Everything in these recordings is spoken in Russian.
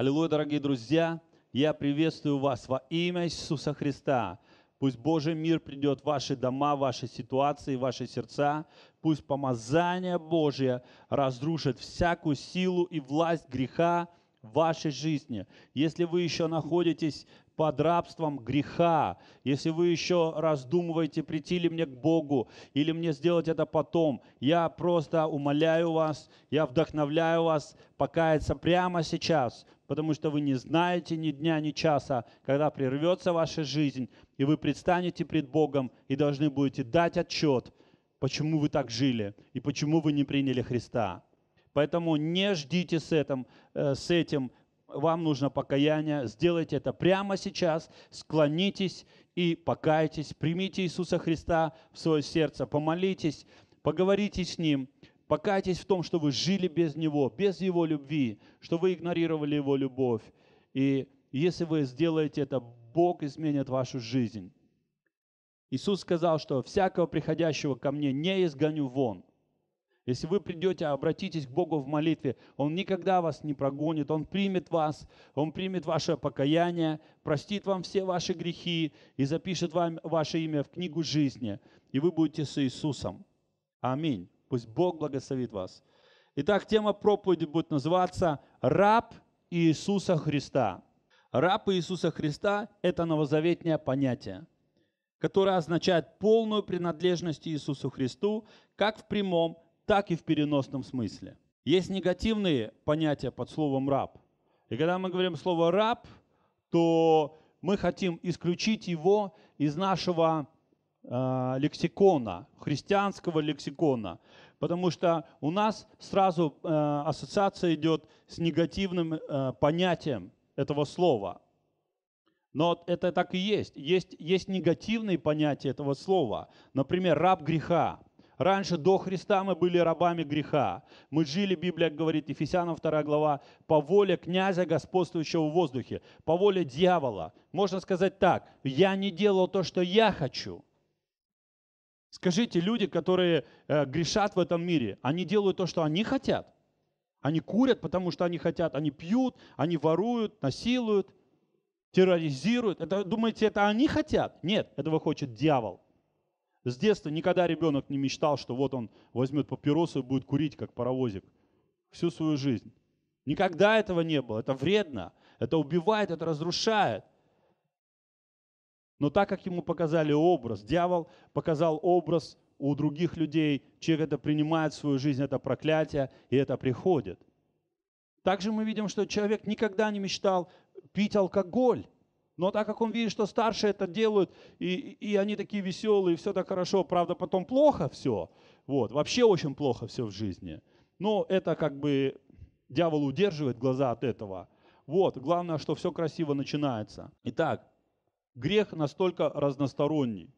Аллилуйя, дорогие друзья. Я приветствую вас во имя Иисуса Христа. Пусть Божий мир придет в ваши дома, в ваши ситуации, в ваши сердца. Пусть помазание Божье разрушит всякую силу и власть греха в вашей жизни. Если вы еще находитесь под рабством греха, если вы еще раздумываете, прийти ли мне к Богу или мне сделать это потом, я просто умоляю вас, я вдохновляю вас покаяться прямо сейчас, потому что вы не знаете ни дня, ни часа, когда прервется ваша жизнь, и вы предстанете пред Богом и должны будете дать отчет, почему вы так жили и почему вы не приняли Христа. Поэтому не ждите с этим, э, с этим вам нужно покаяние, сделайте это прямо сейчас, склонитесь и покайтесь, примите Иисуса Христа в свое сердце, помолитесь, поговорите с Ним, покайтесь в том, что вы жили без Него, без Его любви, что вы игнорировали Его любовь. И если вы сделаете это, Бог изменит вашу жизнь. Иисус сказал, что всякого приходящего ко мне не изгоню вон – если вы придете, обратитесь к Богу в молитве, Он никогда вас не прогонит, Он примет вас, Он примет ваше покаяние, простит вам все ваши грехи и запишет вам ваше имя в книгу жизни, и вы будете с Иисусом. Аминь. Пусть Бог благословит вас. Итак, тема проповеди будет называться «Раб Иисуса Христа». Раб Иисуса Христа – это новозаветнее понятие, которое означает полную принадлежность Иисусу Христу как в прямом, так и в переносном смысле. Есть негативные понятия под словом «раб». И когда мы говорим слово «раб», то мы хотим исключить его из нашего э, лексикона, христианского лексикона, потому что у нас сразу э, ассоциация идет с негативным э, понятием этого слова. Но это так и есть. Есть, есть негативные понятия этого слова. Например, раб греха. Раньше до Христа мы были рабами греха. Мы жили, Библия говорит, Ефесянам 2 глава, по воле князя, господствующего в воздухе, по воле дьявола. Можно сказать так, я не делал то, что я хочу. Скажите, люди, которые э, грешат в этом мире, они делают то, что они хотят? Они курят, потому что они хотят, они пьют, они воруют, насилуют, терроризируют. Это, думаете, это они хотят? Нет, этого хочет дьявол. С детства никогда ребенок не мечтал, что вот он возьмет папиросу и будет курить, как паровозик, всю свою жизнь. Никогда этого не было. Это вредно, это убивает, это разрушает. Но так как ему показали образ, дьявол показал образ у других людей, человек это принимает в свою жизнь, это проклятие, и это приходит. Также мы видим, что человек никогда не мечтал пить алкоголь. Но так как он видит, что старшие это делают, и, и они такие веселые, и все так хорошо, правда, потом плохо все, вот, вообще очень плохо все в жизни. Но это как бы дьявол удерживает глаза от этого. Вот, главное, что все красиво начинается. Итак, грех настолько разносторонний.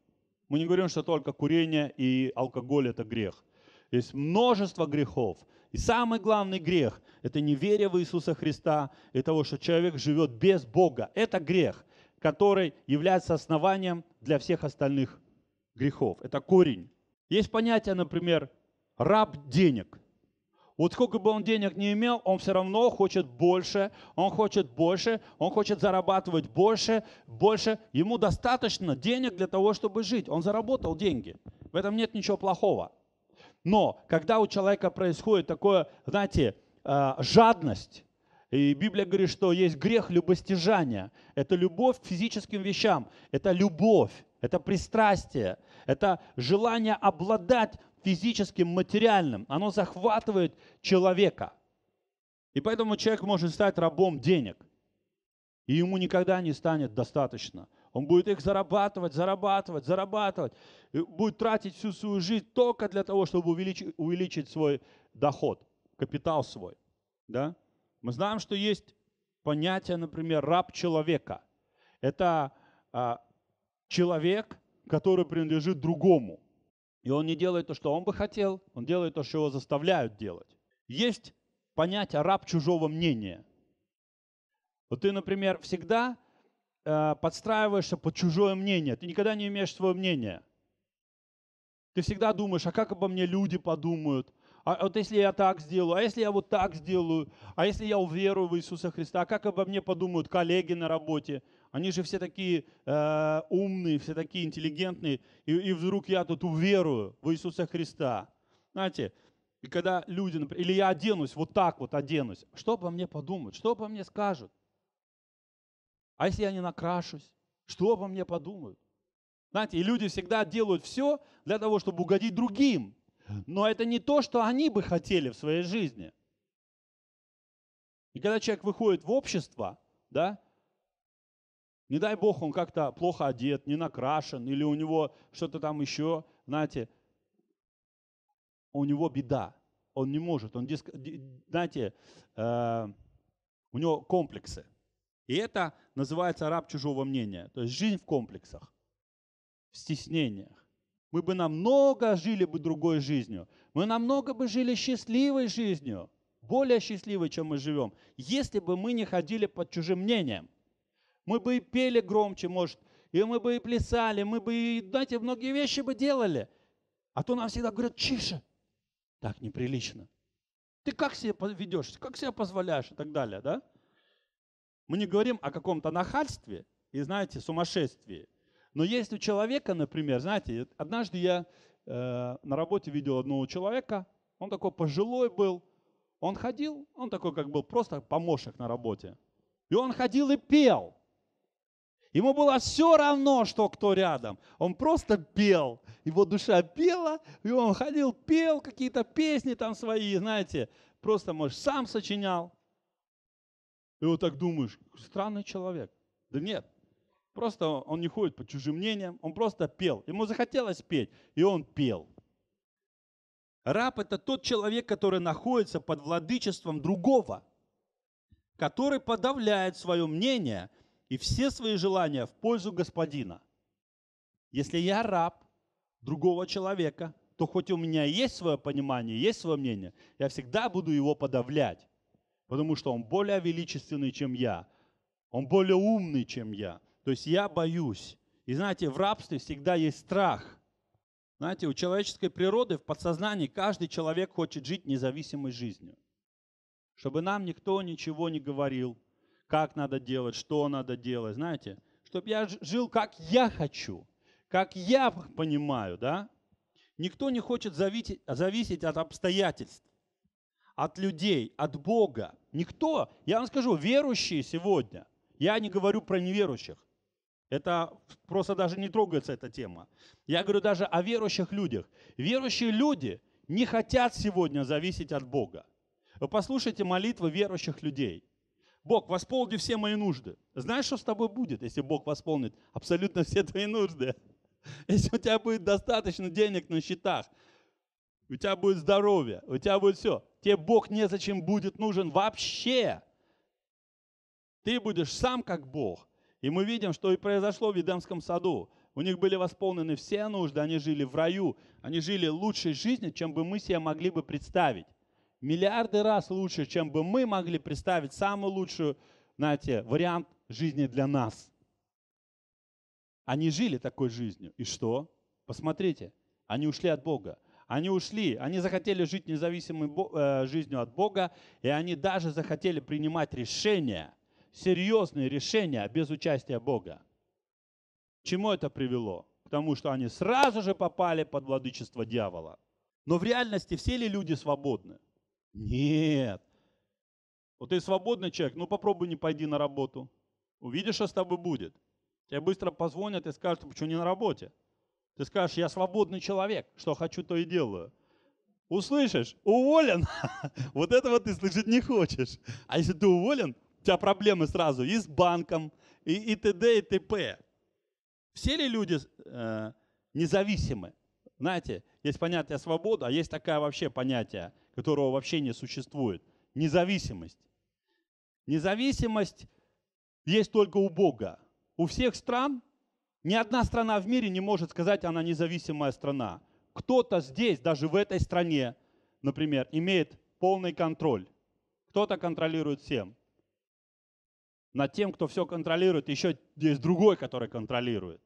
Мы не говорим, что только курение и алкоголь – это грех. Есть множество грехов. И самый главный грех – это неверие в Иисуса Христа и того, что человек живет без Бога. Это грех который является основанием для всех остальных грехов. Это корень. Есть понятие, например, раб денег. Вот сколько бы он денег не имел, он все равно хочет больше, он хочет больше, он хочет зарабатывать больше, больше. Ему достаточно денег для того, чтобы жить. Он заработал деньги. В этом нет ничего плохого. Но когда у человека происходит такое, знаете, э, жадность, и Библия говорит, что есть грех любостяжания. Это любовь к физическим вещам. Это любовь, это пристрастие, это желание обладать физическим, материальным. Оно захватывает человека. И поэтому человек может стать рабом денег. И ему никогда не станет достаточно. Он будет их зарабатывать, зарабатывать, зарабатывать. И будет тратить всю свою жизнь только для того, чтобы увеличить, увеличить свой доход, капитал свой. Да? Мы знаем, что есть понятие, например, раб человека. Это а, человек, который принадлежит другому. И он не делает то, что он бы хотел, он делает то, что его заставляют делать. Есть понятие раб чужого мнения. Вот ты, например, всегда э, подстраиваешься под чужое мнение. Ты никогда не имеешь свое мнение. Ты всегда думаешь, а как обо мне люди подумают, а, а вот если я так сделаю, а если я вот так сделаю, а если я уверую в Иисуса Христа, а как обо мне подумают коллеги на работе? Они же все такие э, умные, все такие интеллигентные, и, и вдруг я тут уверую в Иисуса Христа. Знаете, и когда люди, например, или я оденусь, вот так вот оденусь, что обо мне подумают, что обо мне скажут? А если я не накрашусь, что обо мне подумают? Знаете, и люди всегда делают все для того, чтобы угодить другим но это не то, что они бы хотели в своей жизни. И когда человек выходит в общество, да, не дай бог, он как-то плохо одет, не накрашен, или у него что-то там еще, знаете, у него беда, он не может, он, диск, знаете, э, у него комплексы. И это называется раб чужого мнения, то есть жизнь в комплексах, в стеснениях мы бы намного жили бы другой жизнью. Мы намного бы жили счастливой жизнью, более счастливой, чем мы живем, если бы мы не ходили под чужим мнением. Мы бы и пели громче, может, и мы бы и плясали, мы бы и, знаете, многие вещи бы делали. А то нам всегда говорят, тише, так неприлично. Ты как себя ведешь, как себя позволяешь и так далее, да? Мы не говорим о каком-то нахальстве и, знаете, сумасшествии – но есть у человека, например, знаете, однажды я э, на работе видел одного человека, он такой пожилой был, он ходил, он такой как был просто помощник на работе. И он ходил и пел. Ему было все равно, что кто рядом. Он просто пел. Его душа пела, и он ходил, пел какие-то песни там свои, знаете, просто, может, сам сочинял. И вот так думаешь, странный человек. Да нет, Просто он не ходит по чужим мнениям, он просто пел. Ему захотелось петь, и он пел. Раб – это тот человек, который находится под владычеством другого, который подавляет свое мнение и все свои желания в пользу господина. Если я раб другого человека, то хоть у меня есть свое понимание, есть свое мнение, я всегда буду его подавлять, потому что он более величественный, чем я, он более умный, чем я – то есть я боюсь. И знаете, в рабстве всегда есть страх. Знаете, у человеческой природы в подсознании каждый человек хочет жить независимой жизнью. Чтобы нам никто ничего не говорил, как надо делать, что надо делать, знаете. Чтобы я жил, как я хочу, как я понимаю, да. Никто не хочет зависеть, зависеть от обстоятельств, от людей, от Бога. Никто, я вам скажу, верующие сегодня, я не говорю про неверующих, это просто даже не трогается эта тема. Я говорю даже о верующих людях. Верующие люди не хотят сегодня зависеть от Бога. Вы послушайте молитвы верующих людей. Бог, восполни все мои нужды. Знаешь, что с тобой будет, если Бог восполнит абсолютно все твои нужды? Если у тебя будет достаточно денег на счетах, у тебя будет здоровье, у тебя будет все. Тебе Бог незачем будет нужен вообще. Ты будешь сам как Бог – и мы видим, что и произошло в Едемском саду. У них были восполнены все нужды, они жили в раю, они жили лучшей жизнью, чем бы мы себе могли бы представить. Миллиарды раз лучше, чем бы мы могли представить самый лучший, знаете, вариант жизни для нас. Они жили такой жизнью. И что? Посмотрите, они ушли от Бога. Они ушли, они захотели жить независимой э, жизнью от Бога, и они даже захотели принимать решения – серьезные решения без участия Бога. К чему это привело? К тому, что они сразу же попали под владычество дьявола. Но в реальности все ли люди свободны? Нет. Вот ты свободный человек, ну попробуй не пойди на работу. Увидишь, что с тобой будет. Тебе быстро позвонят и скажут, почему не на работе? Ты скажешь, я свободный человек, что хочу, то и делаю. Услышишь, уволен, вот этого ты слышать не хочешь. А если ты уволен, у тебя проблемы сразу и с банком, и, и т.д. и т.п. Все ли люди э, независимы? Знаете, есть понятие свобода, а есть такое вообще понятие, которого вообще не существует. Независимость. Независимость есть только у Бога. У всех стран ни одна страна в мире не может сказать, она независимая страна. Кто-то здесь, даже в этой стране, например, имеет полный контроль. Кто-то контролирует всем над тем, кто все контролирует, еще есть другой, который контролирует.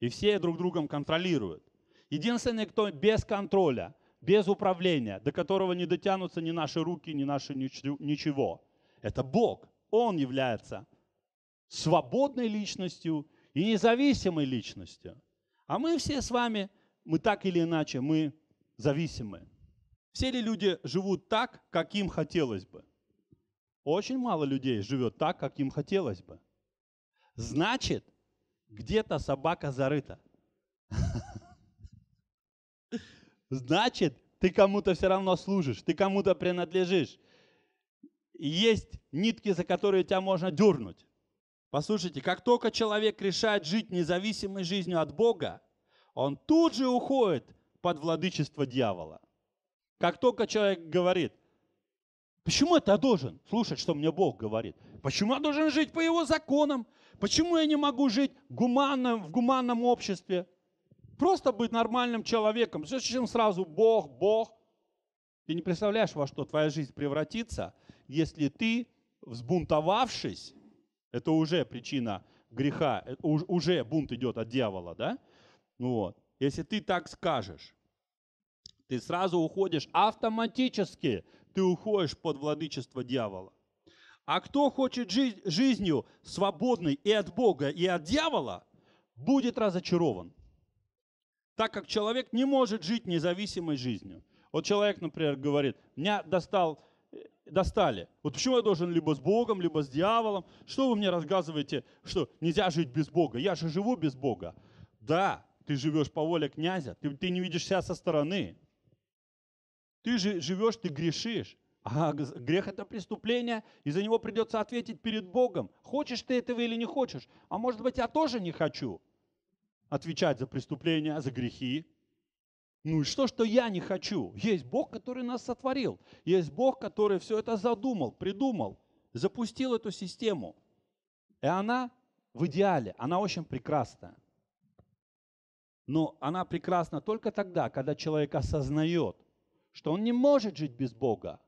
И все друг другом контролируют. Единственный, кто без контроля, без управления, до которого не дотянутся ни наши руки, ни наши ничего, это Бог. Он является свободной личностью и независимой личностью. А мы все с вами, мы так или иначе, мы зависимы. Все ли люди живут так, как им хотелось бы? Очень мало людей живет так, как им хотелось бы. Значит, где-то собака зарыта. Значит, ты кому-то все равно служишь, ты кому-то принадлежишь. Есть нитки, за которые тебя можно дернуть. Послушайте, как только человек решает жить независимой жизнью от Бога, он тут же уходит под владычество дьявола. Как только человек говорит, Почему это я должен слушать, что мне Бог говорит? Почему я должен жить по Его законам? Почему я не могу жить гуманно, в гуманном обществе? Просто быть нормальным человеком. Зачем сразу Бог, Бог? Ты не представляешь, во что твоя жизнь превратится, если ты, взбунтовавшись, это уже причина греха, э, уже бунт идет от дьявола, да? Ну вот. Если ты так скажешь, ты сразу уходишь автоматически ты уходишь под владычество дьявола. А кто хочет жить жизнью свободной и от Бога, и от дьявола, будет разочарован. Так как человек не может жить независимой жизнью. Вот человек, например, говорит, меня достал, э, достали. Вот почему я должен либо с Богом, либо с дьяволом? Что вы мне рассказываете, что нельзя жить без Бога? Я же живу без Бога. Да, ты живешь по воле князя, ты, ты не видишь себя со стороны. Ты же живешь, ты грешишь. А грех это преступление, и за него придется ответить перед Богом. Хочешь ты этого или не хочешь? А может быть, я тоже не хочу отвечать за преступления, за грехи. Ну и что, что я не хочу? Есть Бог, который нас сотворил. Есть Бог, который все это задумал, придумал, запустил эту систему. И она в идеале, она очень прекрасна. Но она прекрасна только тогда, когда человек осознает – что он не может жить без Бога,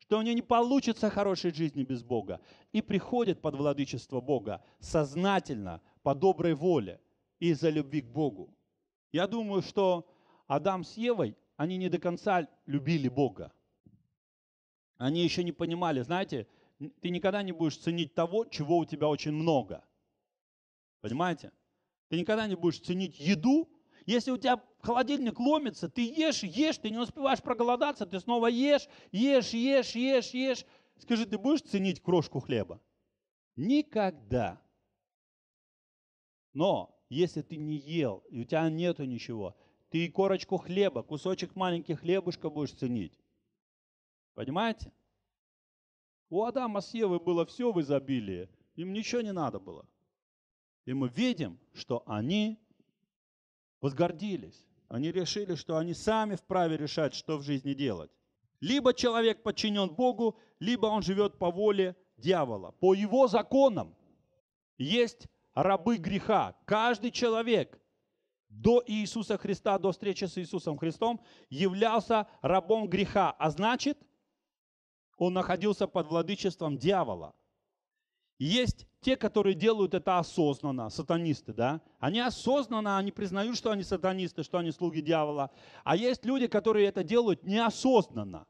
что у него не получится хорошей жизни без Бога, и приходит под владычество Бога сознательно, по доброй воле и из-за любви к Богу. Я думаю, что Адам с Евой, они не до конца любили Бога. Они еще не понимали, знаете, ты никогда не будешь ценить того, чего у тебя очень много. Понимаете? Ты никогда не будешь ценить еду, если у тебя холодильник ломится, ты ешь, ешь, ты не успеваешь проголодаться, ты снова ешь, ешь, ешь, ешь, ешь. Скажи, ты будешь ценить крошку хлеба? Никогда. Но если ты не ел, и у тебя нету ничего, ты и корочку хлеба, кусочек маленький хлебушка будешь ценить. Понимаете? У Адама с Евы было все в изобилии, им ничего не надо было. И мы видим, что они возгордились. Они решили, что они сами вправе решать, что в жизни делать. Либо человек подчинен Богу, либо он живет по воле дьявола, по его законам. Есть рабы греха. Каждый человек до Иисуса Христа, до встречи с Иисусом Христом, являлся рабом греха, а значит, он находился под владычеством дьявола. Есть те, которые делают это осознанно, сатанисты, да? Они осознанно, они признают, что они сатанисты, что они слуги дьявола. А есть люди, которые это делают неосознанно.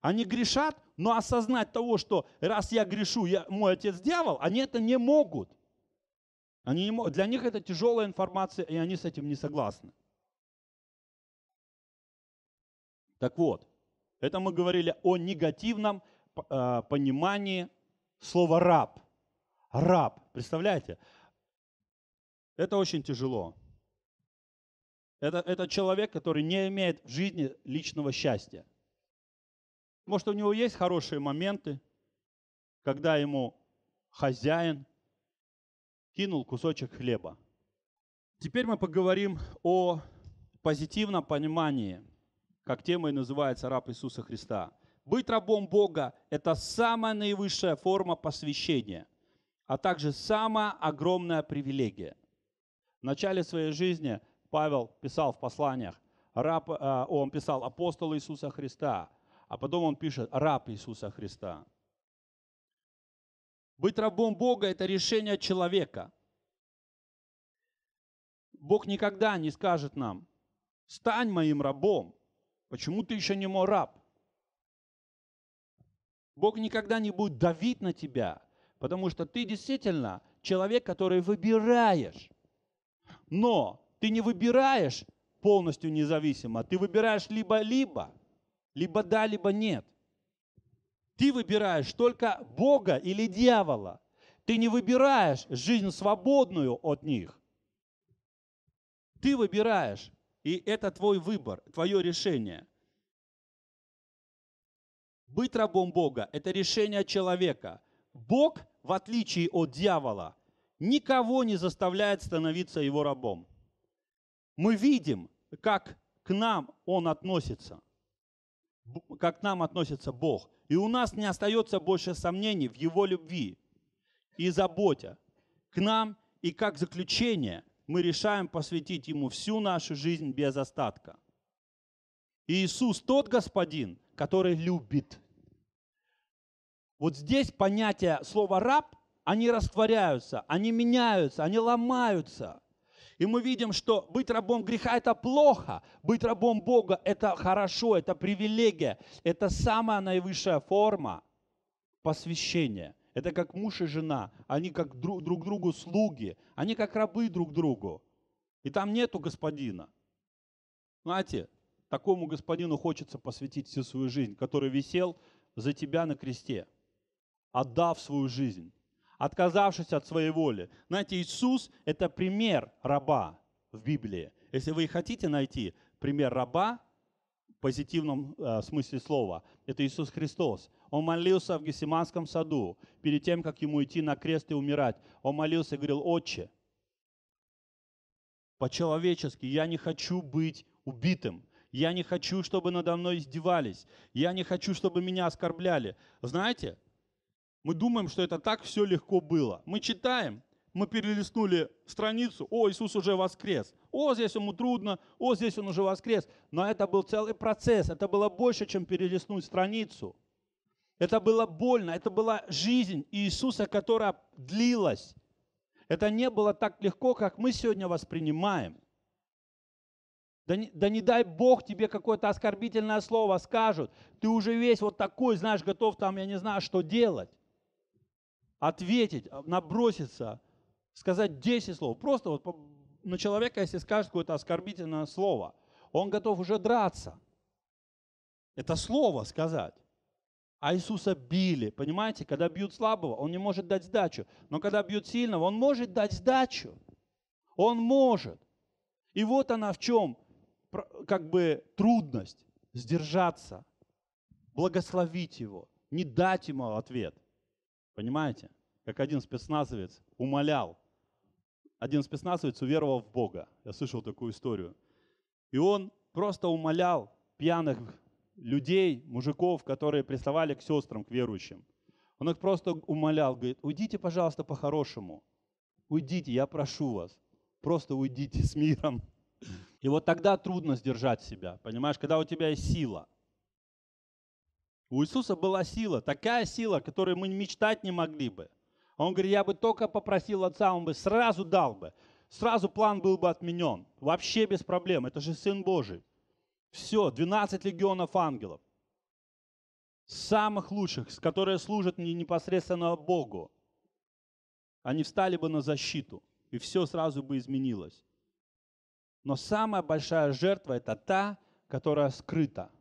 Они грешат, но осознать того, что раз я грешу, я, мой отец дьявол, они это не могут. Они не, могут. для них это тяжелая информация, и они с этим не согласны. Так вот, это мы говорили о негативном э, понимании слова «раб» раб. Представляете? Это очень тяжело. Это, это человек, который не имеет в жизни личного счастья. Может, у него есть хорошие моменты, когда ему хозяин кинул кусочек хлеба. Теперь мы поговорим о позитивном понимании, как тема и называется «Раб Иисуса Христа». Быть рабом Бога – это самая наивысшая форма посвящения – а также самая огромная привилегия. В начале своей жизни Павел писал в посланиях, раб, э, он писал апостол Иисуса Христа, а потом он пишет раб Иисуса Христа. Быть рабом Бога – это решение человека. Бог никогда не скажет нам, стань моим рабом, почему ты еще не мой раб? Бог никогда не будет давить на тебя – Потому что ты действительно человек, который выбираешь. Но ты не выбираешь полностью независимо. Ты выбираешь либо-либо, либо да, либо нет. Ты выбираешь только Бога или дьявола. Ты не выбираешь жизнь свободную от них. Ты выбираешь, и это твой выбор, твое решение. Быть рабом Бога – это решение человека – Бог, в отличие от дьявола, никого не заставляет становиться его рабом. Мы видим, как к нам он относится, как к нам относится Бог. И у нас не остается больше сомнений в его любви и заботе к нам. И как заключение мы решаем посвятить ему всю нашу жизнь без остатка. Иисус тот Господин, который любит – вот здесь понятия слова «раб», они растворяются, они меняются, они ломаются. И мы видим, что быть рабом греха – это плохо, быть рабом Бога – это хорошо, это привилегия, это самая наивысшая форма посвящения. Это как муж и жена, они как друг, друг другу слуги, они как рабы друг другу. И там нету господина. Знаете, такому господину хочется посвятить всю свою жизнь, который висел за тебя на кресте – отдав свою жизнь, отказавшись от своей воли. Знаете, Иисус – это пример раба в Библии. Если вы хотите найти пример раба в позитивном э, смысле слова, это Иисус Христос. Он молился в Гесеманском саду, перед тем, как ему идти на крест и умирать. Он молился и говорил, «Отче, по-человечески я не хочу быть убитым, я не хочу, чтобы надо мной издевались, я не хочу, чтобы меня оскорбляли». Знаете, мы думаем, что это так все легко было. Мы читаем, мы перелистнули страницу, о, Иисус уже воскрес, о, здесь ему трудно, о, здесь он уже воскрес. Но это был целый процесс, это было больше, чем перелистнуть страницу. Это было больно, это была жизнь Иисуса, которая длилась. Это не было так легко, как мы сегодня воспринимаем. Да не, да не дай Бог тебе какое-то оскорбительное слово скажут. Ты уже весь вот такой, знаешь, готов там, я не знаю, что делать ответить, а, наброситься, сказать 10 слов. Просто вот на человека, если скажет какое-то оскорбительное слово, он готов уже драться. Это слово сказать. А Иисуса били. Понимаете, когда бьют слабого, он не может дать сдачу. Но когда бьют сильного, он может дать сдачу. Он может. И вот она в чем, как бы, трудность сдержаться, благословить его, не дать ему ответ. Понимаете? Как один спецназовец умолял. Один спецназовец уверовал в Бога. Я слышал такую историю. И он просто умолял пьяных людей, мужиков, которые приставали к сестрам, к верующим. Он их просто умолял, говорит, уйдите, пожалуйста, по-хорошему. Уйдите, я прошу вас. Просто уйдите с миром. И вот тогда трудно сдержать себя, понимаешь, когда у тебя есть сила – у Иисуса была сила, такая сила, которой мы мечтать не могли бы. Он говорит, я бы только попросил Отца, Он бы сразу дал бы. Сразу план был бы отменен. Вообще без проблем. Это же Сын Божий. Все, 12 легионов ангелов. Самых лучших, которые служат непосредственно Богу. Они встали бы на защиту, и все сразу бы изменилось. Но самая большая жертва – это та, которая скрыта –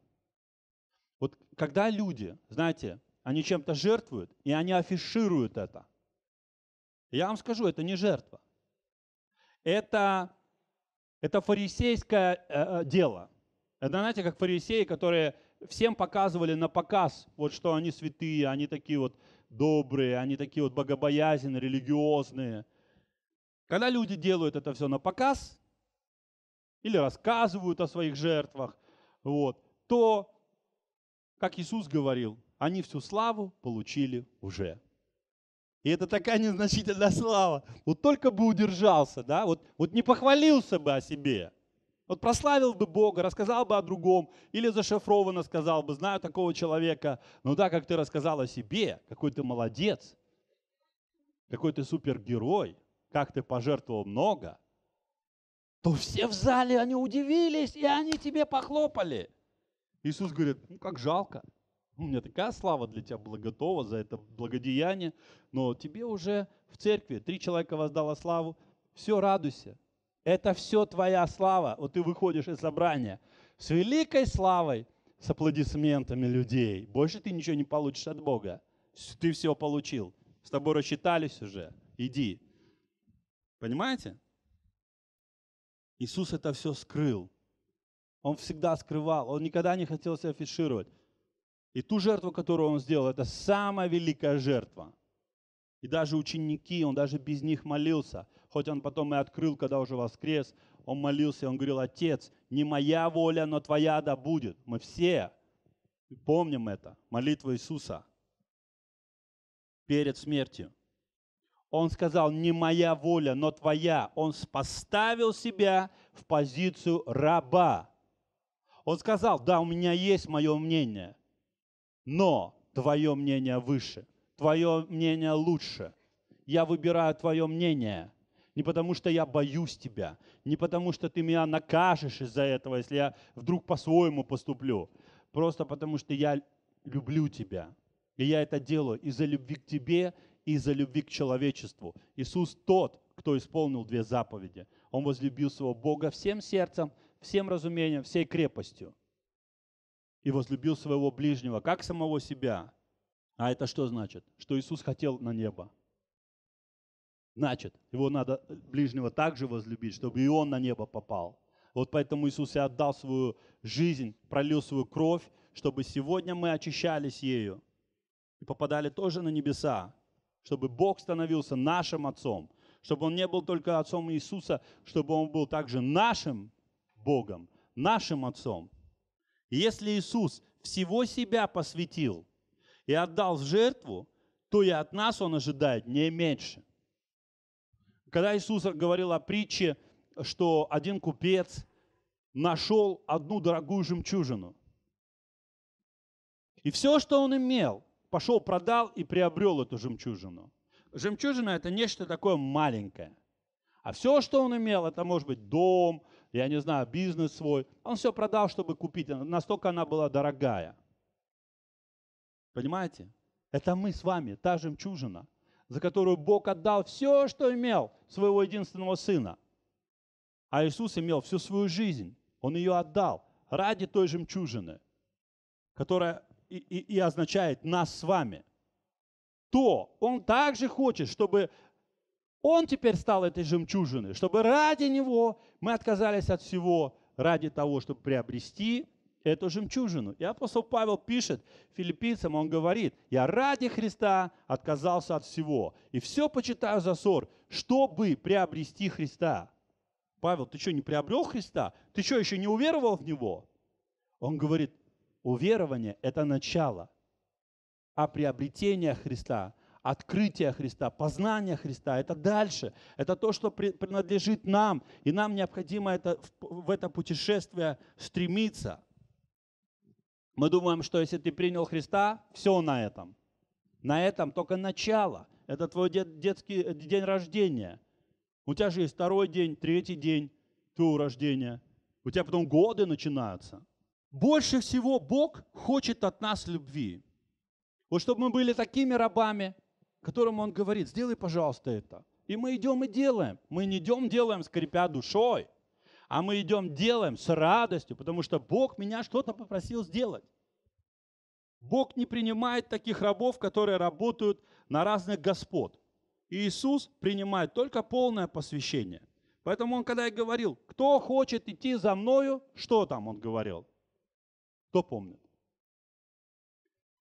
когда люди, знаете, они чем-то жертвуют, и они афишируют это. Я вам скажу, это не жертва. Это, это фарисейское э, э, дело. Это, знаете, как фарисеи, которые всем показывали на показ, вот что они святые, они такие вот добрые, они такие вот богобоязненные, религиозные. Когда люди делают это все на показ или рассказывают о своих жертвах, вот, то как Иисус говорил, они всю славу получили уже. И это такая незначительная слава. Вот только бы удержался, да, вот, вот не похвалился бы о себе. Вот прославил бы Бога, рассказал бы о другом, или зашифрованно сказал бы, знаю такого человека, ну да, как ты рассказал о себе, какой ты молодец, какой ты супергерой, как ты пожертвовал много, то все в зале, они удивились, и они тебе похлопали. Иисус говорит, ну как жалко. У меня такая слава для тебя была готова за это благодеяние, но тебе уже в церкви три человека воздала славу. Все, радуйся. Это все твоя слава. Вот ты выходишь из собрания с великой славой, с аплодисментами людей. Больше ты ничего не получишь от Бога. Ты все получил. С тобой рассчитались уже. Иди. Понимаете? Иисус это все скрыл. Он всегда скрывал, он никогда не хотел себя афишировать. И ту жертву, которую он сделал, это самая великая жертва. И даже ученики, он даже без них молился. Хоть он потом и открыл, когда уже воскрес, он молился, он говорил, «Отец, не моя воля, но твоя да будет». Мы все помним это, молитву Иисуса перед смертью. Он сказал, не моя воля, но твоя. Он поставил себя в позицию раба. Он сказал, да, у меня есть мое мнение, но твое мнение выше, твое мнение лучше. Я выбираю твое мнение, не потому что я боюсь тебя, не потому что ты меня накажешь из-за этого, если я вдруг по-своему поступлю, просто потому что я люблю тебя. И я это делаю из-за любви к тебе и из-за любви к человечеству. Иисус тот, кто исполнил две заповеди. Он возлюбил своего Бога всем сердцем, всем разумением, всей крепостью. И возлюбил своего ближнего, как самого себя. А это что значит? Что Иисус хотел на небо. Значит, его надо э, ближнего также возлюбить, чтобы и он на небо попал. Вот поэтому Иисус и отдал свою жизнь, пролил свою кровь, чтобы сегодня мы очищались ею и попадали тоже на небеса, чтобы Бог становился нашим Отцом, чтобы Он не был только Отцом Иисуса, чтобы Он был также нашим Богом, нашим Отцом. Если Иисус всего себя посвятил и отдал в жертву, то и от нас Он ожидает не меньше. Когда Иисус говорил о притче, что один купец нашел одну дорогую жемчужину, и все, что он имел, пошел, продал и приобрел эту жемчужину. Жемчужина – это нечто такое маленькое. А все, что он имел, это может быть дом, я не знаю, бизнес свой. Он все продал, чтобы купить. Настолько она была дорогая. Понимаете? Это мы с вами, та жемчужина, за которую Бог отдал все, что имел своего единственного сына. А Иисус имел всю свою жизнь. Он ее отдал ради той жемчужины, которая и, и, и означает нас с вами. То Он также хочет, чтобы он теперь стал этой жемчужиной, чтобы ради него мы отказались от всего, ради того, чтобы приобрести эту жемчужину. И апостол Павел пишет филиппийцам, он говорит, «Я ради Христа отказался от всего, и все почитаю за ссор, чтобы приобрести Христа». Павел, ты что, не приобрел Христа? Ты что, еще не уверовал в Него? Он говорит, уверование – это начало, а приобретение Христа Открытие Христа, познание Христа, это дальше, это то, что принадлежит нам, и нам необходимо это, в это путешествие стремиться. Мы думаем, что если ты принял Христа, все на этом. На этом только начало. Это твой детский э, день рождения. У тебя же есть второй день, третий день твоего рождения. У тебя потом годы начинаются. Больше всего Бог хочет от нас любви. Вот чтобы мы были такими рабами, которому он говорит, сделай, пожалуйста, это. И мы идем и делаем. Мы не идем делаем, скрипя душой, а мы идем делаем с радостью, потому что Бог меня что-то попросил сделать. Бог не принимает таких рабов, которые работают на разных господ. Иисус принимает только полное посвящение. Поэтому он, когда и говорил, кто хочет идти за мною, что там он говорил? Кто помнит?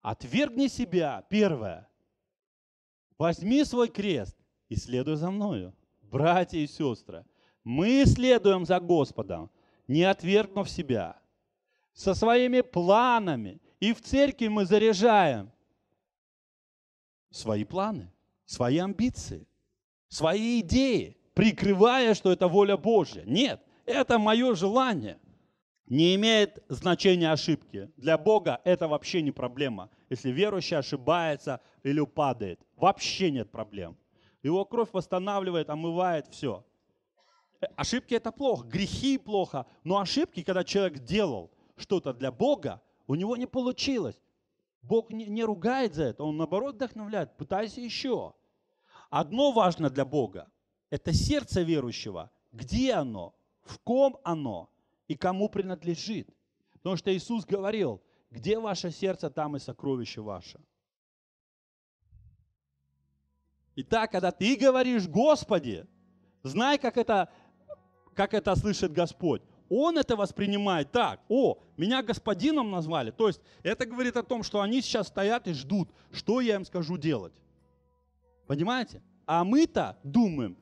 Отвергни себя, первое – Возьми свой крест и следуй за мною, братья и сестры. Мы следуем за Господом, не отвергнув себя, со своими планами. И в церкви мы заряжаем свои планы, свои амбиции, свои идеи, прикрывая, что это воля Божья. Нет, это мое желание – не имеет значения ошибки. Для Бога это вообще не проблема. Если верующий ошибается или упадает, вообще нет проблем. Его кровь восстанавливает, омывает все. Ошибки это плохо, грехи плохо, но ошибки, когда человек делал что-то для Бога, у него не получилось. Бог не, не ругает за это, он наоборот вдохновляет, пытайся еще. Одно важно для Бога – это сердце верующего. Где оно? В ком оно? и кому принадлежит. Потому что Иисус говорил, где ваше сердце, там и сокровище ваше. Итак, когда ты говоришь Господи, знай, как это, как это слышит Господь. Он это воспринимает так. О, меня господином назвали. То есть это говорит о том, что они сейчас стоят и ждут, что я им скажу делать. Понимаете? А мы-то думаем,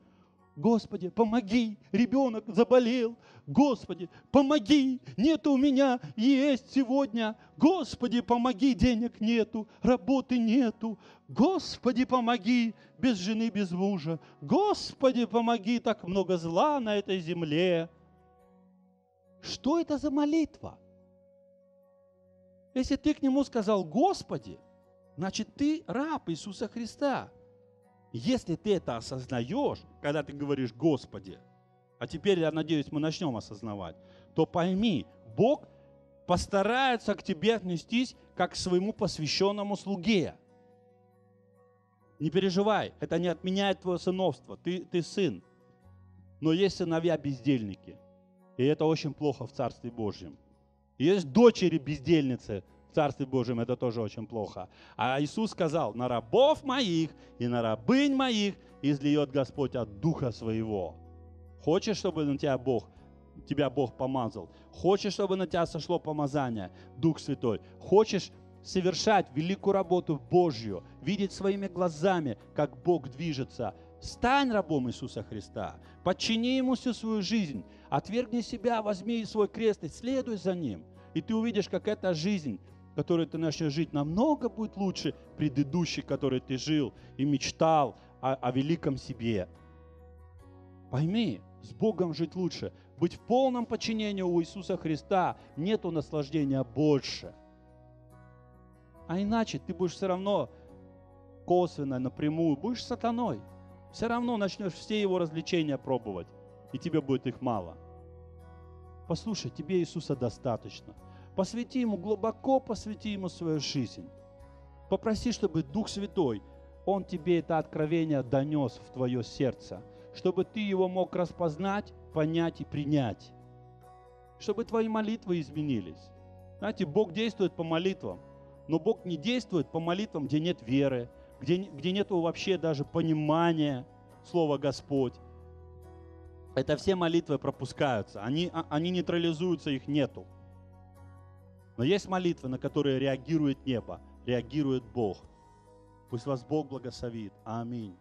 Господи, помоги, ребенок заболел, Господи, помоги, Нету у меня есть сегодня, Господи, помоги, денег нету, работы нету, Господи, помоги, без жены, без мужа, Господи, помоги, так много зла на этой земле. Что это за молитва? Если ты к нему сказал «Господи», значит, ты раб Иисуса Христа – если ты это осознаешь, когда ты говоришь «Господи», а теперь, я надеюсь, мы начнем осознавать, то пойми, Бог постарается к тебе отнестись как к своему посвященному слуге. Не переживай, это не отменяет твое сыновство, ты, ты сын. Но есть сыновья-бездельники, и это очень плохо в Царстве Божьем. Есть дочери-бездельницы, в Царстве Божьем это тоже очень плохо. А Иисус сказал, на рабов моих и на рабынь моих излиет Господь от Духа Своего. Хочешь, чтобы на тебя Бог, тебя Бог помазал? Хочешь, чтобы на тебя сошло помазание, Дух Святой? Хочешь совершать великую работу Божью, видеть своими глазами, как Бог движется – Стань рабом Иисуса Христа, подчини Ему всю свою жизнь, отвергни себя, возьми свой крест и следуй за Ним. И ты увидишь, как эта жизнь которой ты начнешь жить, намного будет лучше предыдущей, которой ты жил и мечтал о, о великом себе. Пойми, с Богом жить лучше. Быть в полном подчинении у Иисуса Христа нету наслаждения больше. А иначе ты будешь все равно косвенно, напрямую, будешь сатаной. Все равно начнешь все его развлечения пробовать, и тебе будет их мало. Послушай, тебе Иисуса достаточно – Посвяти Ему, глубоко посвяти Ему свою жизнь. Попроси, чтобы Дух Святой, Он тебе это откровение донес в твое сердце, чтобы ты его мог распознать, понять и принять. Чтобы твои молитвы изменились. Знаете, Бог действует по молитвам, но Бог не действует по молитвам, где нет веры, где, где нет вообще даже понимания слова Господь. Это все молитвы пропускаются, они, а, они нейтрализуются, их нету. Но есть молитвы, на которые реагирует небо, реагирует Бог. Пусть вас Бог благословит. Аминь.